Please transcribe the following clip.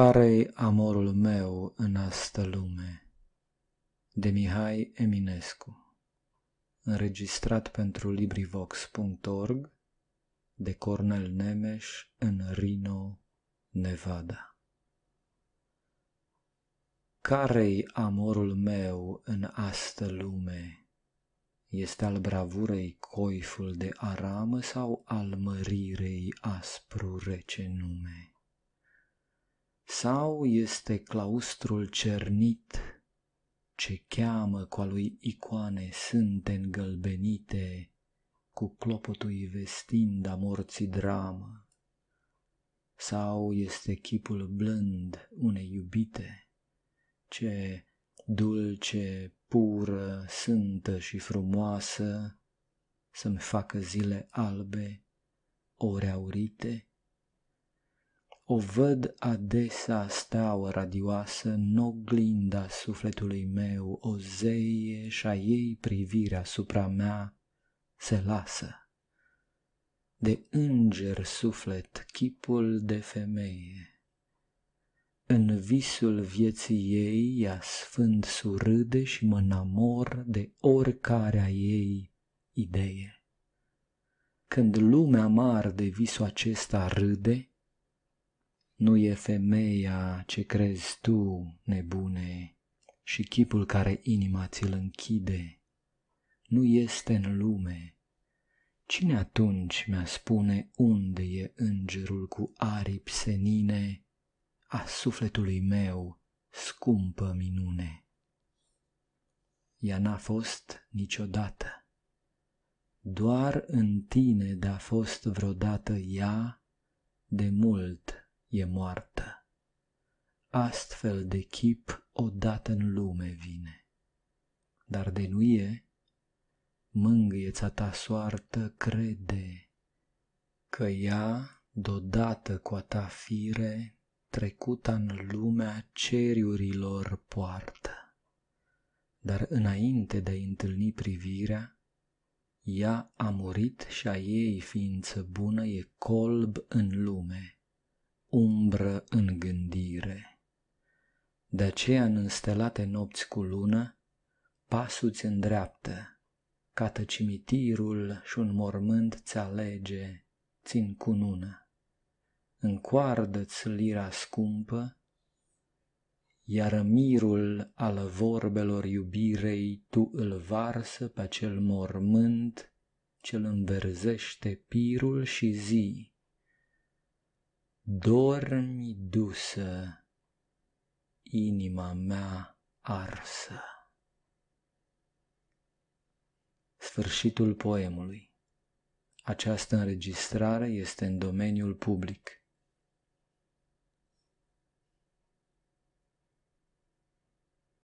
Care-i amorul meu în astă lume? De Mihai Eminescu Înregistrat pentru LibriVox.org De Cornel Nemes în Reno, Nevada Care-i amorul meu în astă lume? Este al bravurei coiful de aramă sau al mărirei aspru rece nume? Sau este claustrul cernit ce cheamă cu a lui icoane sunt îngălbenite, cu clopotul vestind a morții dramă? Sau este chipul blând unei iubite, ce dulce, pură, sântă și frumoasă, să-mi facă zile albe, ore aurite? O văd adesea stau radioasă în oglinda sufletului meu, o zeie și a ei privirea asupra mea se lasă. De înger suflet chipul de femeie. În visul vieții ei ea sfânt surâde și mă namor de oricare a ei idee. Când lumea mare de visul acesta râde, nu e femeia ce crezi tu, nebune, și chipul care inima ți-l închide. Nu este în lume. Cine atunci mi-a spune unde e îngerul cu aripi senine a sufletului meu, scumpă minune? Ea n-a fost niciodată. Doar în tine de-a fost vreodată ea de mult e moartă. Astfel de chip odată în lume vine, dar de nuie mângâieța ta soartă crede că ea, dodată cu a ta fire, trecuta în lumea ceriurilor poartă. Dar înainte de a întâlni privirea, ea a murit și a ei ființă bună e colb în lume umbră în gândire. De aceea în înstelate nopți cu lună, pasul în dreaptă, cată cimitirul și un mormânt ți alege, țin nună. Încoardă-ți lira scumpă, iar mirul al vorbelor iubirei tu îl varsă pe acel mormânt ce-l înverzește pirul și zi Dormi dusă, inima mea arsă. Sfârșitul poemului. Această înregistrare este în domeniul public.